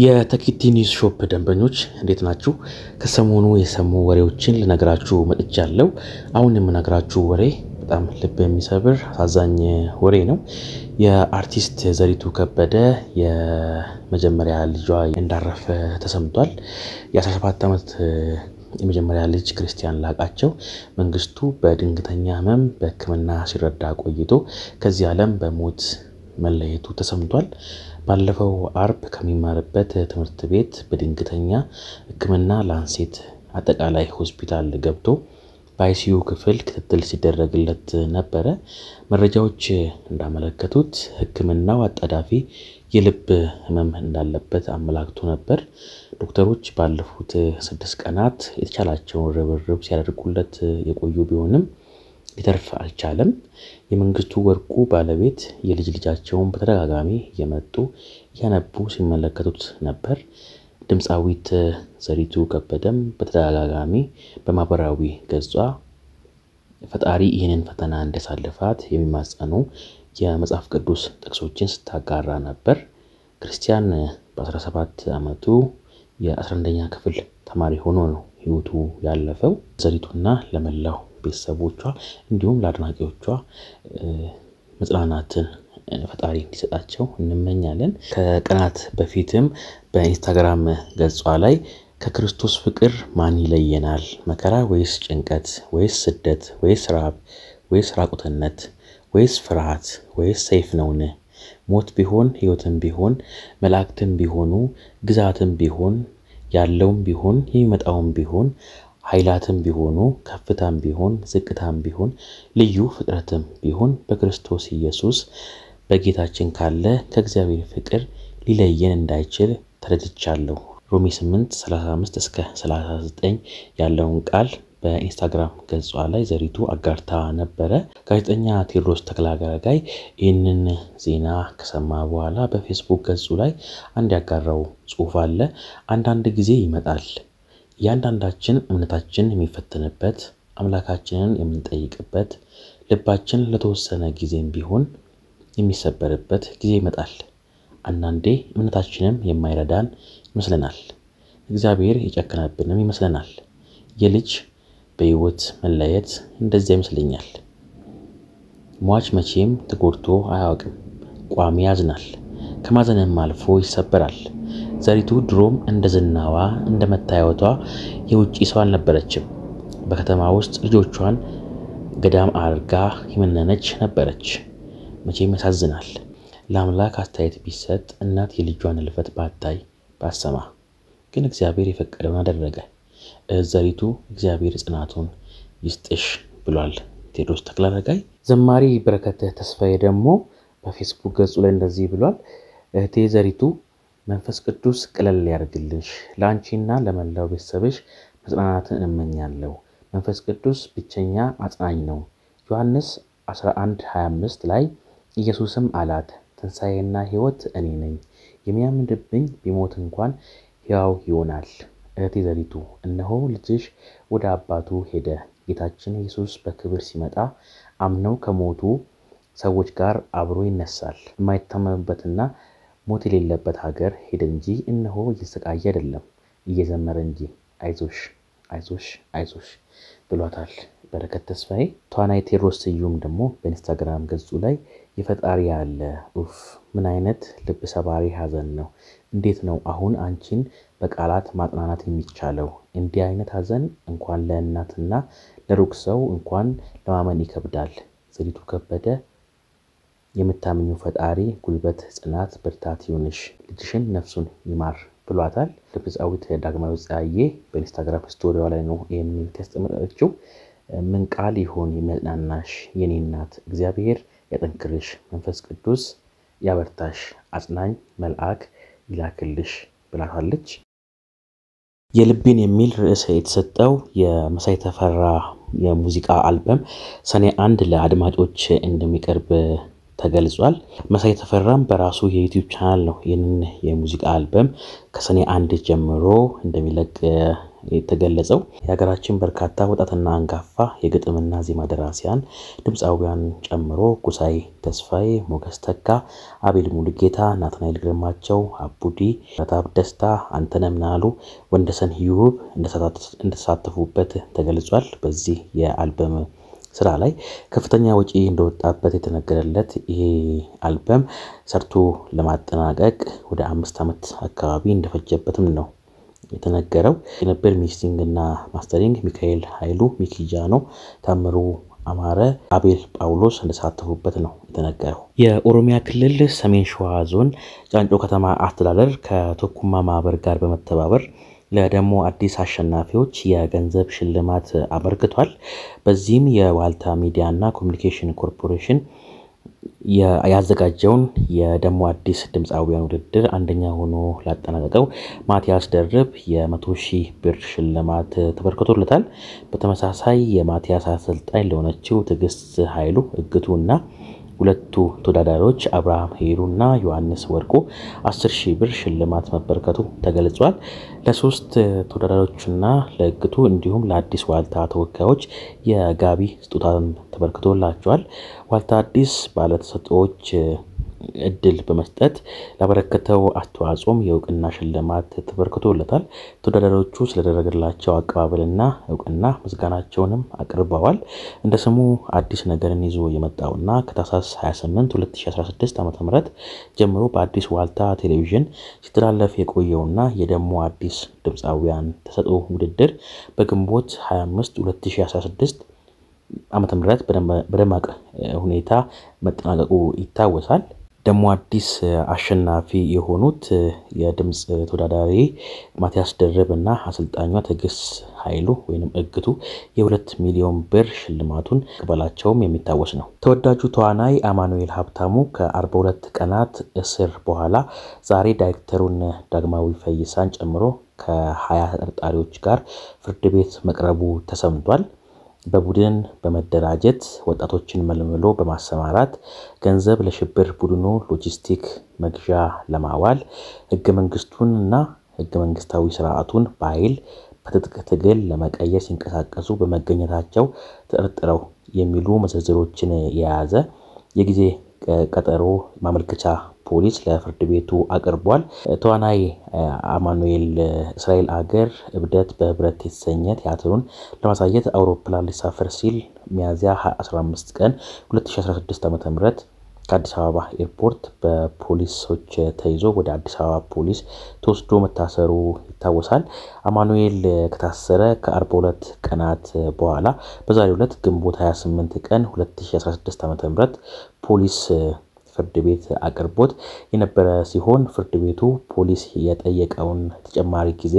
ኒውስ ሾፕ ደንበኞች እንዴት ናችሁ? ከሰሞኑ የሰሙ ወሬዎችን ልነግራችሁ መጥቻለሁ። አሁን የምነግራችሁ ወሬ በጣም ልብ የሚሰብር አሳዛኝ ወሬ ነው። የአርቲስት ዘሪቱ ከበደ የመጀመሪያ ልጇ እንዳረፈ ተሰምቷል። የ17 ዓመት የመጀመሪያ ልጅ ክርስቲያን ላቃቸው መንግስቱ በድንገተኛ ህመም በሕክምና ሲረዳ ቆይቶ ከዚህ ዓለም በሞት መለየቱ ተሰምቷል። ባለፈው አርብ ከሚማርበት ትምህርት ቤት በድንገተኛ ሕክምና ላንሴት አጠቃላይ ሆስፒታል ገብቶ በአይሲዩ ክፍል ክትትል ሲደረግለት ነበረ። መረጃዎች እንዳመለከቱት ሕክምናው አጣዳፊ የልብ ህመም እንዳለበት አመላክቶ ነበር። ዶክተሮች ባለፉት ስድስት ቀናት የተቻላቸውን ርብርብ ሲያደርጉለት የቆዩ ቢሆንም ሊተርፍ አልቻለም። የመንግስቱ ወርቁ ባለቤት የልጅ ልጃቸውን በተደጋጋሚ እየመጡ እያነቡ ሲመለከቱት ነበር። ድምፃዊት ዘሪቱ ከበደም በተደጋጋሚ በማህበራዊ ገጿ ፈጣሪ ይህንን ፈተና እንደሳልፋት የሚማጸኑ የመጽሐፍ ቅዱስ ጥቅሶችን ስታጋራ ነበር። ክርስቲያን በ17 ዓመቱ የ11ኛ ክፍል ተማሪ ሆኖ ነው ህይወቱ ያለፈው። ዘሪቱና ለመላው ቤተሰቦቿ እንዲሁም ለአድናቂዎቿ መጽናናትን ፈጣሪ እንዲሰጣቸው እንመኛለን። ከቀናት በፊትም በኢንስታግራም ገጿ ላይ ከክርስቶስ ፍቅር ማን ይለየናል? መከራ ወይስ ጭንቀት ወይስ ስደት ወይስ ራብ ወይስ ራቁትነት ወይስ ፍርሃት ወይስ ሰይፍ ነውን? ሞት ቢሆን ህይወትም ቢሆን መላእክትም ቢሆኑ ግዛትም ቢሆን ያለውም ቢሆን የሚመጣውም ቢሆን ኃይላትም ቢሆኑ ከፍታም ቢሆን ዝቅታም ቢሆን ልዩ ፍጥረትም ቢሆን በክርስቶስ ኢየሱስ በጌታችን ካለ ከእግዚአብሔር ፍቅር ሊለየን እንዳይችል ተረድቻለሁ። ሮሜ 8 35 እስከ 39 ያለውን ቃል በኢንስታግራም ገጿ ላይ ዘሪቱ አጋርታ ነበረ። ጋዜጠኛ ቴዎድሮስ ተከላጋጋይ ይህንን ዜና ከሰማ በኋላ በፌስቡክ ገጹ ላይ አንድ ያጋራው ጽሑፍ አለ። አንዳንድ ጊዜ ይመጣል እያንዳንዳችን እምነታችን የሚፈተንበት፣ አምላካችንን የምንጠይቅበት፣ ልባችን ለተወሰነ ጊዜም ቢሆን የሚሰበርበት ጊዜ ይመጣል። አንዳንዴ እምነታችንም የማይረዳን ይመስለናል። እግዚአብሔር የጨከነብንም ይመስለናል። የልጅ በሕይወት መለየት እንደዚያ ይመስለኛል። ሟች መቼም ተጎድቶ አያውቅም። ቋሚ ያዝናል፣ ከማዘንም አልፎ ይሰበራል። ዘሪቱ ድሮም እንደ ዝናዋ እንደ መታየቷ የውጭ ሰው አልነበረችም። በከተማ ውስጥ ልጆቿን ገዳም አድርጋ የመነነች ነበረች። መቼም ያሳዝናል። ለአምላክ አስተያየት ቢሰጥ እናት የልጇን እልፈት ባታይ ባሰማ፣ ግን እግዚአብሔር የፈቀደውን አደረገ። ዘሪቱ እግዚአብሔር ጽናቱን ይስጥሽ ብሏል። ቴዎድሮስ ተክለረጋይ። ዘማሪ በረከት ተስፋዬ ደግሞ በፌስቡክ ገጹ ላይ እንደዚህ ብሏል። እህቴ ዘሪቱ መንፈስ ቅዱስ ቅለል ያደርግልሽ። ለአንቺና ለመላው ቤተሰብሽ መጽናናትን እመኛለሁ። መንፈስ ቅዱስ ብቸኛ አጽናኝ ነው። ዮሐንስ 11:25 ላይ ኢየሱስም አላት ትንሣኤና ሕይወት እኔ ነኝ፣ የሚያምንብኝ ቢሞት እንኳን ሕያው ይሆናል። እህቴ ዘሪቱ፣ እነሆ ልጅሽ ወደ አባቱ ሄደ። ጌታችን ኢየሱስ በክብር ሲመጣ አምነው ከሞቱ ሰዎች ጋር አብሮ ይነሳል። የማይታመምበትና ሞት የሌለበት ሀገር ሄደ እንጂ እነሆ እየሰቃየ አይደለም እየዘመረ እንጂ አይዞሽ አይዞሽ አይዞሽ ብሏታል በረከት ተስፋዬ። ተዋናይ የቴድሮስ ስዩም ደግሞ በኢንስታግራም ገጹ ላይ የፈጣሪ ያለ ኡፍ ምን አይነት ልብ ሰባሪ ሀዘን ነው! እንዴት ነው አሁን አንቺን በቃላት ማጥናናት የሚቻለው? እንዲህ አይነት ሀዘን እንኳን ለእናትና ለሩቅ ሰው እንኳን ለማመን ይከብዳል። ጽሪቱ ከበደ የምታምኙ ፈጣሪ ጉልበት፣ ጽናት፣ ብርታት ይሁንሽ፣ ልጅሽን ነፍሱን ይማር ብሏታል። ድምፃዊት ዳግማዊ ፀሐዬ በኢንስታግራም ስቶሪዋ ላይ ነው ይህን ያስቀመጠችው። ምን ቃል ይሆን የሚያጽናናሽ የኔ እናት? እግዚአብሔር ያጠንክርሽ፣ መንፈስ ቅዱስ ያበርታሽ፣ አጽናኝ መልአክ ይላክልሽ ብላታለች። የልቤን የሚል ርዕስ የተሰጠው የመሳይ ተፈራ የሙዚቃ አልበም ሰኔ አንድ ለአድማጮች እንደሚቀርብ ተገልጿል። መሳይ ተፈራም በራሱ የዩቲዩብ ቻናል ነው ይህንን የሙዚቃ አልበም ከሰኔ አንድ ጀምሮ እንደሚለቅ የተገለጸው የሀገራችን በርካታ ወጣትና አንጋፋ የግጥምና ዜማ ደራሲያን ድምፃውያን ጨምሮ ጉሳይ ተስፋዬ፣ ሞገስ ተካ፣ አቤል ሙሉጌታ፣ ናትናኤል ግርማቸው፣ አቡዲ ረታብ፣ ደስታ አንተነህ ምናሉ፣ ወንደሰን ህዩብ እንደተሳተፉበት ተገልጿል። በዚህ የአልበም ስራ ላይ ከፍተኛ ወጪ እንደወጣበት የተነገረለት ይሄ አልበም ሰርቶ ለማጠናቀቅ ወደ አምስት ዓመት አካባቢ እንደፈጀበትም ነው የተነገረው። የነበር ሚክሲንግ እና ማስተሪንግ ሚካኤል ኃይሉ፣ ሚኪጃኖ ታምሩ አማረ፣ አቤል ጳውሎስ እንደሳተፉበት ነው የተነገረው። የኦሮሚያ ክልል ሰሜን ሸዋ ዞን ጫንጮ ከተማ አስተዳደር ከቶኩማ ማህበር ጋር በመተባበር ለደሞ አዲስ አሸናፊዎች የገንዘብ ሽልማት አበርክቷል። በዚህም የዋልታ ሚዲያ እና ኮሚኒኬሽን ኮርፖሬሽን ያዘጋጀውን የደሞ አዲስ ድምፃዊያን ውድድር አንደኛ ሆኖ ላጠናቀቀው ማቲያስ ደርብ የመቶ ሺህ ብር ሽልማት ተበርክቶለታል። በተመሳሳይ የማቲያስ አሰልጣኝ ለሆነችው ትዕግስት ኃይሉ እግቱ እና ሁለቱ ተወዳዳሪዎች አብርሃም እና ዮሐንስ ወርቁ 10 ሺህ ብር ሽልማት መበረከቱ ተገልጿል። ለሶስት ተወዳዳሪዎችና ለእግቱ እንዲሁም ለአዲስ ዋልታ ተወካዮች የጋቢ ስጦታ ተበርክቶላቸዋል። ዋልታ አዲስ ባለተሰጥኦዎች እድል በመስጠት ላበረከተው አስተዋጽኦም የእውቅና ሽልማት ተበርክቶለታል። ተወዳዳሪዎቹ ስለደረገላቸው አቀባበልና እውቅና ምስጋናቸውንም አቅርበዋል። እንደ ስሙ አዲስ ነገርን ይዞ የመጣውና ከታህሳስ 28 2016 ዓ ጀምሮ በአዲስ ዋልታ ቴሌቪዥን ሲተላለፍ የቆየውና የደሞ አዲስ ድምፃውያን ተሰጥኦ ውድድር በግንቦት 25 2016 ዓመተ ምህረት በደማቅ ሁኔታ መጠናቀቁ ይታወሳል። ደግሞ አዲስ አሸናፊ የሆኑት የድምጽ ተወዳዳሪ ማቲያስ እና አሰልጣኟ ትዕግስት ኃይሉ ወይም እግቱ የሁለት ሚሊዮን ብር ሽልማቱን መቀበላቸውም የሚታወስ ነው። ተወዳጁ ተዋናይ አማኑኤል ሀብታሙ ከ42 ቀናት እስር በኋላ ዛሬ ዳይሬክተሩን ዳግማዊ ፈይሳን ጨምሮ ከ20 ተጠርጣሪዎች ጋር ፍርድ ቤት መቅረቡ ተሰምቷል። በቡድን በመደራጀት ወጣቶችን መልምሎ በማሰማራት ገንዘብ ለሽብር ቡድኑ ሎጂስቲክ መግዣ ለማዋል ህገ መንግስቱን እና ህገ መንግስታዊ ስርዓቱን በኃይል በትጥቅ ትግል ለመቀየር ሲንቀሳቀሱ በመገኘታቸው ተጠርጥረው የሚሉ መዘዝሮችን የያዘ የጊዜ ቀጠሮ ማመልከቻ ፖሊስ ለፍርድ ቤቱ አቅርቧል። ተዋናይ አማኑኤል እስራኤል አገር እብደት በህብረት የተሰኘ ቲያትሩን ለማሳየት አውሮፕላን ሊሳፈር ሲል ሚያዝያ 15 ቀን 2016 ዓ.ም ከአዲስ አበባ ኤርፖርት በፖሊሶች ተይዞ ወደ አዲስ አበባ ፖሊስ ተወስዶ መታሰሩ ይታወሳል። አማኑኤል ከታሰረ ከ42 ቀናት በኋላ በዛሬው ዕለት ግንቦት 28 ቀን 2016 ዓ.ም ፖሊስ ፍርድ ቤት አቅርቦት የነበረ ሲሆን ፍርድ ቤቱ ፖሊስ የጠየቀውን ተጨማሪ ጊዜ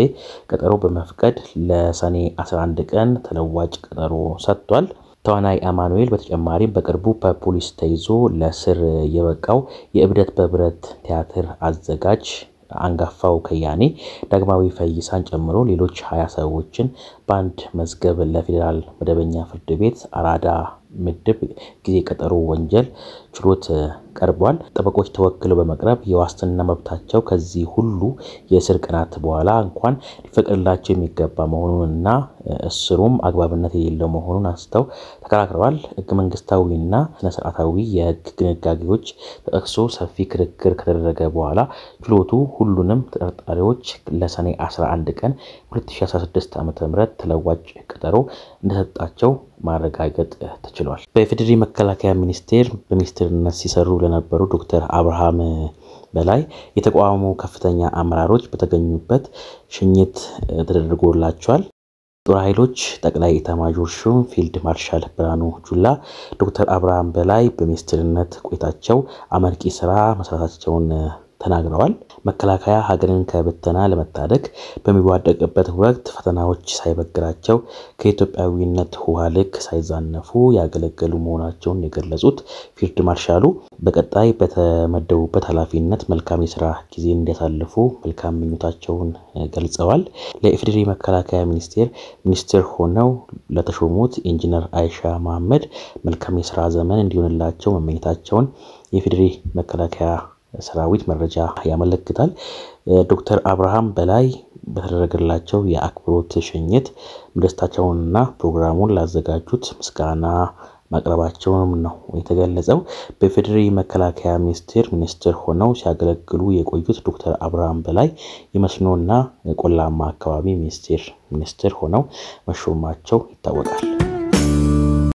ቀጠሮ በመፍቀድ ለሰኔ 11 ቀን ተለዋጭ ቀጠሮ ሰጥቷል። ተዋናይ አማኑኤል በተጨማሪም በቅርቡ በፖሊስ ተይዞ ለስር የበቃው የእብደት በብረት ቲያትር አዘጋጅ አንጋፋው ከያኔ ዳግማዊ ፈይሳን ጨምሮ ሌሎች ሀያ ሰዎችን በአንድ መዝገብ ለፌዴራል መደበኛ ፍርድ ቤት አራዳ ምድብ ጊዜ ቀጠሮ ወንጀል ችሎት ቀርቧል። ጠበቆች ተወክለው በመቅረብ የዋስትና መብታቸው ከዚህ ሁሉ የእስር ቀናት በኋላ እንኳን ሊፈቅድላቸው የሚገባ መሆኑንና እስሩም አግባብነት የሌለው መሆኑን አንስተው ተከራክረዋል። ህገ መንግስታዊና ስነስርዓታዊ የህግ ድንጋጌዎች ተጠቅሶ ሰፊ ክርክር ከተደረገ በኋላ ችሎቱ ሁሉንም ተጠርጣሪዎች ለሰኔ 11 ቀን 2016 ዓ ም ተለዋጭ ቀጠሮ እንደሰጣቸው ማረጋገጥ ተችሏል። በኢፌዴሪ መከላከያ ሚኒስቴር በሚኒስትርነት ሲሰሩ ለነበሩ ዶክተር አብርሃም በላይ የተቋሙ ከፍተኛ አመራሮች በተገኙበት ሽኝት ተደርጎላቸዋል። ጦር ኃይሎች ጠቅላይ ኤታማዦር ሹም ፊልድ ማርሻል ብርሃኑ ጁላ ዶክተር አብርሃም በላይ በሚኒስትርነት ቆይታቸው አመርቂ ስራ መስራታቸውን ተናግረዋል። መከላከያ ሀገርን ከብተና ለመታደግ በሚዋደቅበት ወቅት ፈተናዎች ሳይበግራቸው ከኢትዮጵያዊነት ውሃ ልክ ሳይዛነፉ ያገለገሉ መሆናቸውን የገለጹት ፊልድ ማርሻሉ በቀጣይ በተመደቡበት ኃላፊነት መልካም የስራ ጊዜ እንዲያሳልፉ መልካም ምኞታቸውን ገልጸዋል። ለኢፌዴሪ መከላከያ ሚኒስቴር ሚኒስትር ሆነው ለተሾሙት ኢንጂነር አይሻ መሐመድ መልካም የስራ ዘመን እንዲሆንላቸው መመኘታቸውን የኢፌዴሪ መከላከያ ሰራዊት መረጃ ያመለክታል። ዶክተር አብርሃም በላይ በተደረገላቸው የአክብሮት ሽኝት ደስታቸውንና ፕሮግራሙን ላዘጋጁት ምስጋና ማቅረባቸውንም ነው የተገለጸው። በፌዴሪ መከላከያ ሚኒስቴር ሚኒስትር ሆነው ሲያገለግሉ የቆዩት ዶክተር አብርሃም በላይ የመስኖና ቆላማ አካባቢ ሚኒስቴር ሚኒስትር ሆነው መሾማቸው ይታወቃል።